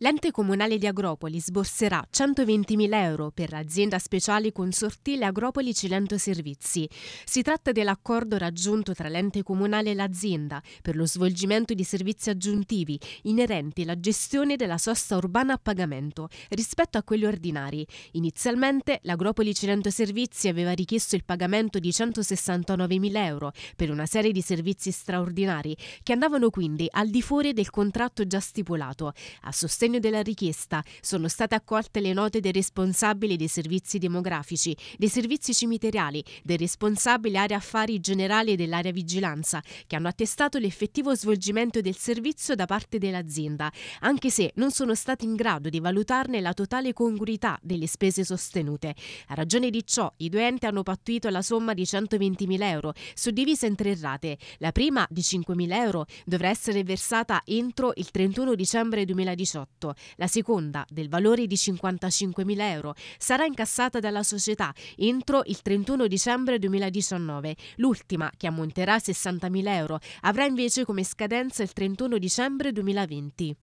L'ente comunale di Agropoli sborserà 120.000 euro per l'azienda speciale consortile Agropoli Cilento Servizi. Si tratta dell'accordo raggiunto tra l'ente comunale e l'azienda per lo svolgimento di servizi aggiuntivi inerenti alla gestione della sosta urbana a pagamento rispetto a quelli ordinari. Inizialmente l'Agropoli Cilento Servizi aveva richiesto il pagamento di 169.000 euro per una serie di servizi straordinari che andavano quindi al di fuori del contratto già stipulato. A sostegno sostegno della richiesta sono state accolte le note dei responsabili dei servizi demografici, dei servizi cimiteriali, del responsabile area affari generali e dell'area vigilanza, che hanno attestato l'effettivo svolgimento del servizio da parte dell'azienda, anche se non sono stati in grado di valutarne la totale congruità delle spese sostenute. A ragione di ciò, i due enti hanno pattuito la somma di 120.000 euro, suddivisa in tre rate. La prima, di 5.000 euro, dovrà essere versata entro il 31 dicembre 2018 tutto. La seconda, del valore di 55.000 euro, sarà incassata dalla società entro il 31 dicembre 2019. L'ultima, che ammonterà a 60.000 euro, avrà invece come scadenza il 31 dicembre 2020.